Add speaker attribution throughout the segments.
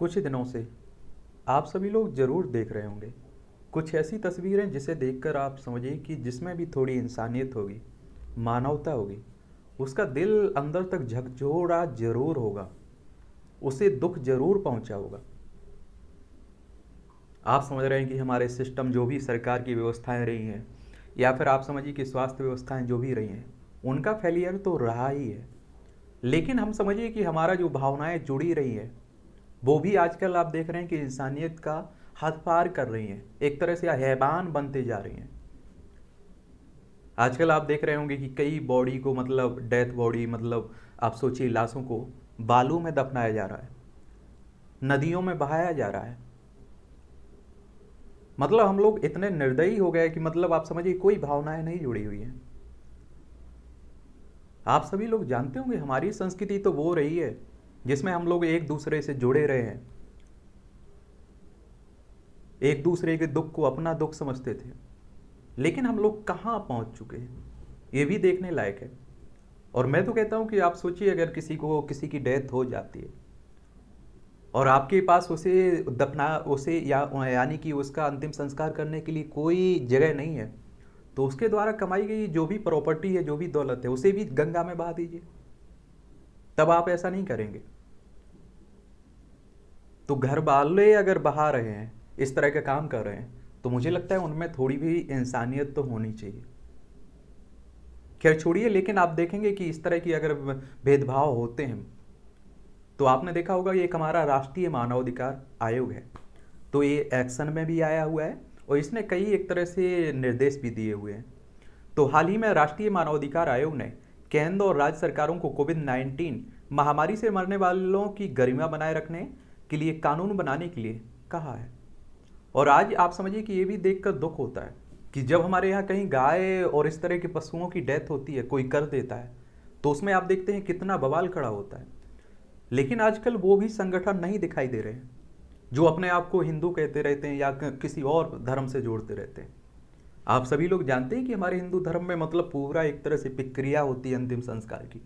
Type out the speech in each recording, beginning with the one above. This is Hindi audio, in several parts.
Speaker 1: कुछ दिनों से आप सभी लोग ज़रूर देख रहे होंगे कुछ ऐसी तस्वीरें जिसे देखकर आप समझिए कि जिसमें भी थोड़ी इंसानियत होगी मानवता होगी उसका दिल अंदर तक झकझोरा जरूर होगा उसे दुख जरूर पहुंचा होगा आप समझ रहे हैं कि हमारे सिस्टम जो भी सरकार की व्यवस्थाएं रही हैं या फिर आप समझिए कि स्वास्थ्य व्यवस्थाएं जो भी रही हैं उनका फेलियर तो रहा ही है लेकिन हम समझिए कि हमारा जो भावनाएं जुड़ी रही हैं वो भी आजकल आप देख रहे हैं कि इंसानियत का हद पार कर रही हैं एक तरह से हैबान बनते जा रही हैं आजकल आप देख रहे होंगे कि कई बॉडी को मतलब डेथ बॉडी मतलब आप सोचिए लाशों को बालू में दफनाया जा रहा है नदियों में बहाया जा रहा है मतलब हम लोग इतने निर्दयी हो गए कि मतलब आप समझिए कोई भावनाएं नहीं जुड़ी हुई हैं आप सभी लोग जानते होंगे हमारी संस्कृति तो वो रही है जिसमें हम लोग एक दूसरे से जुड़े रहे हैं एक दूसरे के दुख को अपना दुख समझते थे लेकिन हम लोग कहाँ पहुँच चुके हैं ये भी देखने लायक है और मैं तो कहता हूँ कि आप सोचिए अगर किसी को किसी की डेथ हो जाती है और आपके पास उसे दफना उसे या यानी कि उसका अंतिम संस्कार करने के लिए कोई जगह नहीं है तो उसके द्वारा कमाई गई जो भी प्रॉपर्टी है जो भी दौलत है उसे भी गंगा में बहा दीजिए तब आप ऐसा नहीं करेंगे तो घर वाले अगर बहा रहे हैं इस तरह के काम कर रहे हैं तो मुझे लगता है उनमें थोड़ी भी इंसानियत तो होनी चाहिए खैर छोड़िए लेकिन आप देखेंगे कि इस तरह की अगर भेदभाव होते हैं तो आपने देखा होगा ये एक हमारा राष्ट्रीय मानवाधिकार आयोग है तो ये एक्शन में भी आया हुआ है और इसने कई एक तरह से निर्देश भी दिए हुए हैं तो हाल ही में राष्ट्रीय मानवाधिकार आयोग ने केंद्र और राज्य सरकारों को कोविड 19 महामारी से मरने वालों की गरिमा बनाए रखने के लिए कानून बनाने के लिए कहा है और आज आप समझिए कि ये भी देखकर दुख होता है कि जब हमारे यहाँ कहीं गाय और इस तरह के पशुओं की डेथ होती है कोई कर देता है तो उसमें आप देखते हैं कितना बवाल खड़ा होता है लेकिन आजकल वो भी संगठन नहीं दिखाई दे रहे हैं जो अपने आप को हिंदू कहते रहते हैं या किसी और धर्म से जोड़ते रहते हैं आप सभी लोग जानते हैं कि हमारे हिंदू धर्म में मतलब पूरा एक तरह से प्रक्रिया होती है अंतिम संस्कार की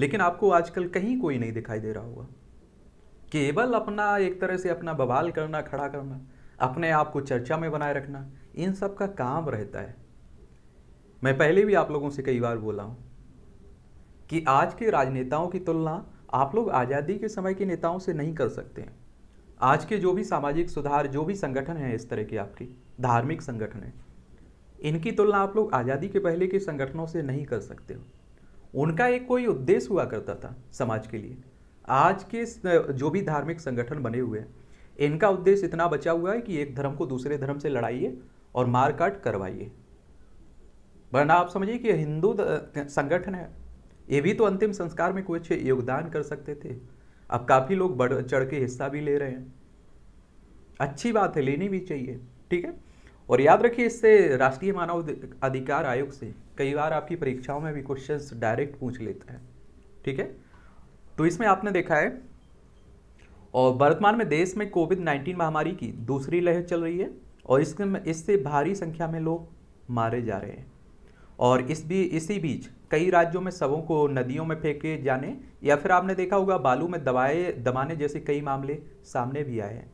Speaker 1: लेकिन आपको आजकल कहीं कोई नहीं दिखाई दे रहा होगा केवल अपना एक तरह से अपना बवाल करना खड़ा करना अपने आप को चर्चा में बनाए रखना इन सब का काम रहता है मैं पहले भी आप लोगों से कई बार बोला हूं कि आज के राजनेताओं की तुलना आप लोग आज़ादी के समय के नेताओं से नहीं कर सकते हैं आज के जो भी सामाजिक सुधार जो भी संगठन हैं इस तरह के आपकी धार्मिक संगठन हैं इनकी तुलना आप लोग आज़ादी के पहले के संगठनों से नहीं कर सकते हो उनका एक कोई उद्देश्य हुआ करता था समाज के लिए आज के जो भी धार्मिक संगठन बने हुए हैं इनका उद्देश्य इतना बचा हुआ है कि एक धर्म को दूसरे धर्म से लड़ाइए और मार काट करवाइए वरना आप समझिए कि हिंदू संगठन है ये भी तो अंतिम संस्कार में कुछ योगदान कर सकते थे अब काफ़ी लोग बढ़ चढ़ के हिस्सा भी ले रहे हैं अच्छी बात है लेनी भी चाहिए ठीक है और याद रखिए इससे राष्ट्रीय मानव अधिकार आयोग से कई बार आपकी परीक्षाओं में भी क्वेश्चंस डायरेक्ट पूछ लेता है ठीक है तो इसमें आपने देखा है और वर्तमान में देश में कोविड नाइन्टीन महामारी की दूसरी लहर चल रही है और इसके इससे भारी संख्या में लोग मारे जा रहे हैं और इस भी इसी बीच कई राज्यों में शवों को नदियों में फेंके जाने या फिर आपने देखा होगा बालू में दबाए दबाने जैसे कई मामले सामने भी आए हैं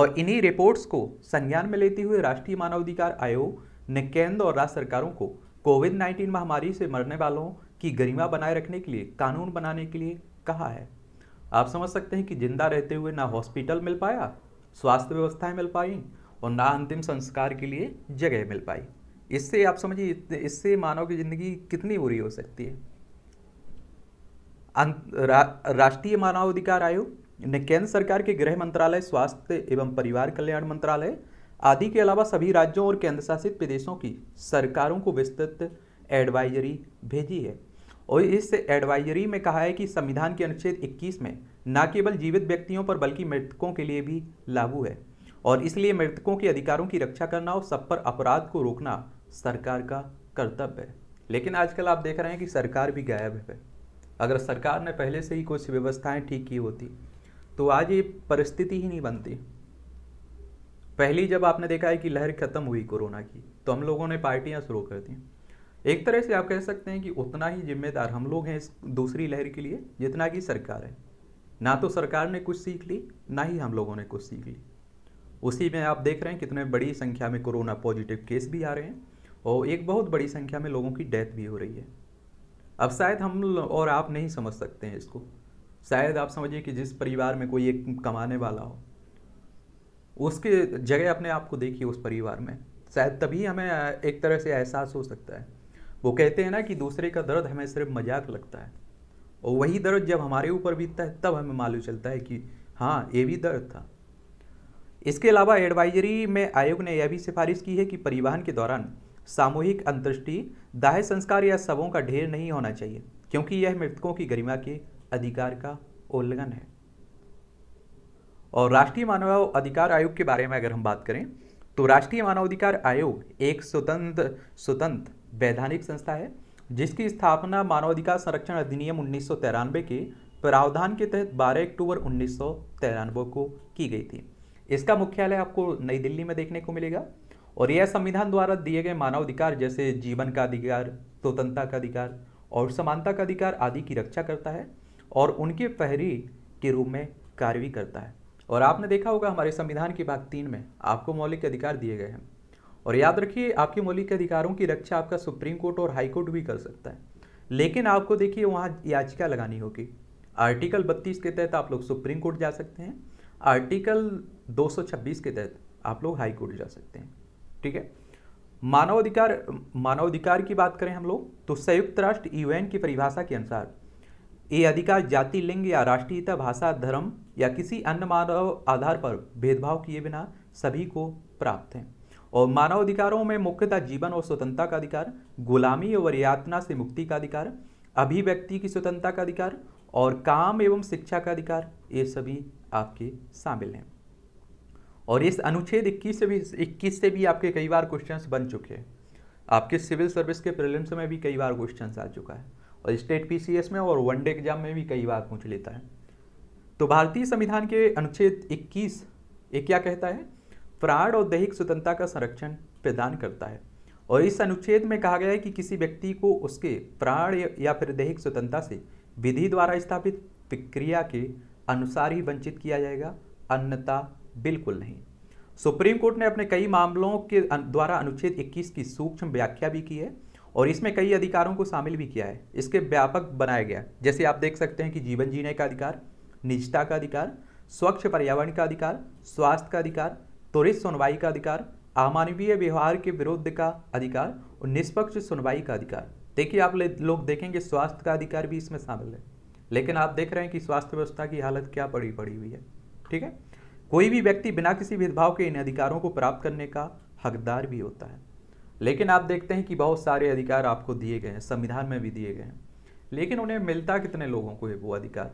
Speaker 1: और इन्हीं रिपोर्ट्स को संज्ञान में लेते हुए राष्ट्रीय मानवाधिकार आयोग ने केंद्र और राज्य सरकारों को कोविड नाइन्टीन महामारी से मरने वालों की गरिमा बनाए रखने के लिए कानून बनाने के लिए कहा है आप समझ सकते हैं कि जिंदा रहते हुए ना हॉस्पिटल मिल पाया स्वास्थ्य व्यवस्थाएं मिल पाई और ना अंतिम संस्कार के लिए जगह मिल पाई इससे आप समझिए इससे मानव की ज़िंदगी कितनी बुरी हो सकती है रा, राष्ट्रीय मानवाधिकार आयोग ने केंद्र सरकार के गृह मंत्रालय स्वास्थ्य एवं परिवार कल्याण मंत्रालय आदि के अलावा सभी राज्यों और केंद्र शासित प्रदेशों की सरकारों को विस्तृत एडवाइजरी भेजी है और इस एडवाइजरी में कहा है कि संविधान के अनुच्छेद 21 में न केवल जीवित व्यक्तियों पर बल्कि मृतकों के लिए भी लागू है और इसलिए मृतकों के अधिकारों की रक्षा करना और सब पर अपराध को रोकना सरकार का कर्तव्य है लेकिन आजकल आप देख रहे हैं कि सरकार भी गायब है अगर सरकार ने पहले से ही कुछ व्यवस्थाएं ठीक की होती तो आज ये परिस्थिति ही नहीं बनती पहली जब आपने देखा है कि लहर खत्म हुई कोरोना की तो हम लोगों ने पार्टियां शुरू कर दी एक तरह से आप कह सकते हैं कि उतना ही जिम्मेदार हम लोग हैं इस दूसरी लहर के लिए जितना कि सरकार है ना तो सरकार ने कुछ सीख ली ना ही हम लोगों ने कुछ सीख ली उसी में आप देख रहे हैं कितने बड़ी संख्या में कोरोना पॉजिटिव केस भी आ रहे हैं और एक बहुत बड़ी संख्या में लोगों की डेथ भी हो रही है अब शायद हम और आप नहीं समझ सकते हैं इसको शायद आप समझिए कि जिस परिवार में कोई एक कमाने वाला हो उसके जगह अपने आप को देखिए उस परिवार में शायद तभी हमें एक तरह से एहसास हो सकता है वो कहते हैं ना कि दूसरे का दर्द हमें सिर्फ मजाक लगता है और वही दर्द जब हमारे ऊपर बीतता है तब हमें मालूम चलता है कि हाँ ये भी दर्द था इसके अलावा एडवाइजरी में आयोग ने यह भी सिफारिश की है कि परिवहन के दौरान सामूहिक अंतृष्टि दाह संस्कार या सबों का ढेर नहीं होना चाहिए क्योंकि यह मृतकों की गरिमा के अधिकार का उल्लंघन है और राष्ट्रीय मानव अधिकार आयोग के बारे में अगर हम बात करें तो राष्ट्रीय मानवाधिकार आयोग एक स्वतंत्र स्वतंत्र वैधानिक संस्था है जिसकी स्थापना मानवाधिकार संरक्षण अधिनियम उन्नीस के प्रावधान के तहत 12 अक्टूबर उन्नीस को की गई थी इसका मुख्यालय आपको नई दिल्ली में देखने को मिलेगा और यह संविधान द्वारा दिए गए मानवाधिकार जैसे जीवन का अधिकार स्वतंत्रता का अधिकार और समानता का अधिकार आदि की रक्षा करता है और उनके फहरी के रूप में कार्य भी करता है और आपने देखा होगा हमारे संविधान के भाग तीन में आपको मौलिक अधिकार दिए गए हैं और याद रखिए आपके मौलिक अधिकारों की रक्षा आपका सुप्रीम कोर्ट और हाई कोर्ट भी कर सकता है लेकिन आपको देखिए वहाँ याचिका लगानी होगी आर्टिकल 32 के तहत आप लोग सुप्रीम कोर्ट जा सकते हैं आर्टिकल 226 के तहत आप लोग हाई कोर्ट जा सकते हैं ठीक है मानवाधिकार मानवाधिकार की बात करें हम लोग तो संयुक्त राष्ट्र यूएन की परिभाषा के अनुसार ये अधिकार जाति लिंग या राष्ट्रीयता भाषा धर्म या किसी अन्य मानव आधार पर भेदभाव किए बिना सभी को प्राप्त हैं और मानव अधिकारों में मुख्यतः जीवन और स्वतंत्रता का अधिकार गुलामी और यातना से मुक्ति का अधिकार अभिव्यक्ति की स्वतंत्रता का अधिकार और काम एवं शिक्षा का अधिकार ये सभी आपके शामिल हैं और इस अनुच्छेद 21 से भी 21 से भी आपके कई बार क्वेश्चंस बन चुके हैं आपके सिविल सर्विस के प्रिलिम्स में भी कई बार क्वेश्चंस आ चुका है और स्टेट पीसीएस में और वनडे एग्जाम में भी कई बार पूछ लेता है तो भारतीय संविधान के अनुच्छेद 21 ये क्या कहता है प्राण और दैहिक स्वतंत्रता का संरक्षण प्रदान करता है और इस अनुच्छेद में कहा गया है कि किसी व्यक्ति को उसके प्राण या फिर दैहिक स्वतंत्रता से विधि द्वारा स्थापित प्रक्रिया के अनुसार ही वंचित किया जाएगा अन्यथा बिल्कुल नहीं सुप्रीम कोर्ट ने अपने कई मामलों के द्वारा अनुच्छेद 21 की सूक्ष्म व्याख्या भी की है और इसमें कई अधिकारों को शामिल भी किया है इसके व्यापक बनाया गया जैसे आप देख सकते हैं कि जीवन जीने का अधिकार निजता का अधिकार स्वच्छ पर्यावरण का अधिकार स्वास्थ्य का अधिकार त्वरित सुनवाई का अधिकार अमानवीय व्यवहार के विरुद्ध का अधिकार और निष्पक्ष सुनवाई का अधिकार देखिए आप लोग देखेंगे स्वास्थ्य का अधिकार भी इसमें शामिल है लेकिन आप देख रहे हैं कि स्वास्थ्य व्यवस्था की हालत क्या पड़ी पड़ी हुई है ठीक है कोई भी व्यक्ति बिना किसी भेदभाव के इन अधिकारों को प्राप्त करने का हकदार भी होता है लेकिन आप देखते हैं कि बहुत सारे अधिकार आपको दिए गए हैं संविधान में भी दिए गए हैं लेकिन उन्हें मिलता कितने लोगों को है वो अधिकार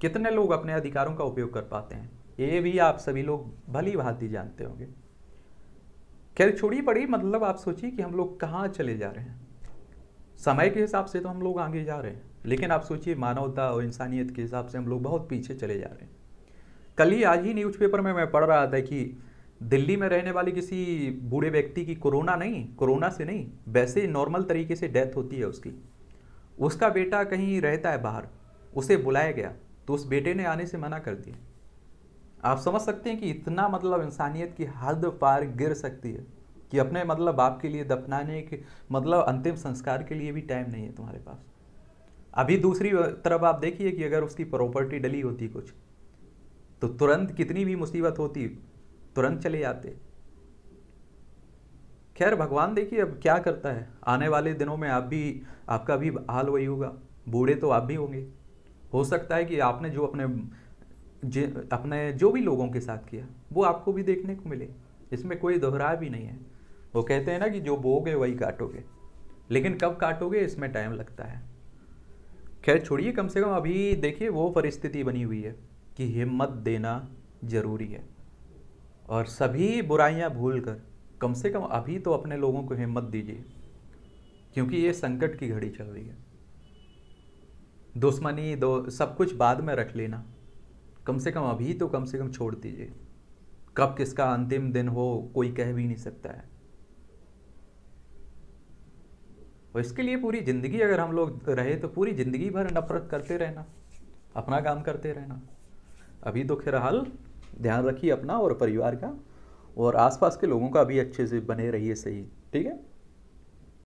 Speaker 1: कितने लोग अपने अधिकारों का उपयोग कर पाते हैं ये भी आप सभी लोग भली भांति जानते होंगे खैर छोड़ी पड़ी मतलब आप सोचिए कि हम लोग कहाँ चले जा रहे हैं समय के हिसाब से तो हम लोग आगे जा रहे हैं लेकिन आप सोचिए मानवता और इंसानियत के हिसाब से हम लोग बहुत पीछे चले जा रहे हैं कल ही आज ही न्यूज़पेपर में मैं पढ़ रहा था कि दिल्ली में रहने वाले किसी बूढ़े व्यक्ति की कोरोना नहीं कोरोना से नहीं वैसे नॉर्मल तरीके से डेथ होती है उसकी उसका बेटा कहीं रहता है बाहर उसे बुलाया गया तो उस बेटे ने आने से मना कर दिया आप समझ सकते हैं कि इतना मतलब इंसानियत की हद पार गिर सकती है कि अपने मतलब बाप के लिए दफनाने के मतलब अंतिम संस्कार के लिए भी टाइम नहीं है तुम्हारे पास अभी दूसरी तरफ आप देखिए कि अगर उसकी प्रॉपर्टी डली होती कुछ तो तुरंत कितनी भी मुसीबत होती तुरंत चले जाते खैर भगवान देखिए अब क्या करता है आने वाले दिनों में आप भी आपका भी हाल वही होगा बूढ़े तो आप भी होंगे हो सकता है कि आपने जो अपने जे अपने जो भी लोगों के साथ किया वो आपको भी देखने को मिले इसमें कोई दोहरा भी नहीं है वो कहते हैं ना कि जो बोगे वही काटोगे लेकिन कब काटोगे इसमें टाइम लगता है खैर छोड़िए कम से कम अभी देखिए वो परिस्थिति बनी हुई है की हिम्मत देना ज़रूरी है और सभी बुराइयां भूलकर कम से कम अभी तो अपने लोगों को हिम्मत दीजिए क्योंकि ये संकट की घड़ी चल रही है दुश्मनी दो सब कुछ बाद में रख लेना कम से कम अभी तो कम से कम छोड़ दीजिए कब किसका अंतिम दिन हो कोई कह भी नहीं सकता है और इसके लिए पूरी ज़िंदगी अगर हम लोग रहे तो पूरी ज़िंदगी भर नफरत करते रहना अपना काम करते रहना अभी तो हाल ध्यान रखिए अपना और परिवार का और आसपास के लोगों का भी अच्छे से बने रहिए सही ठीक है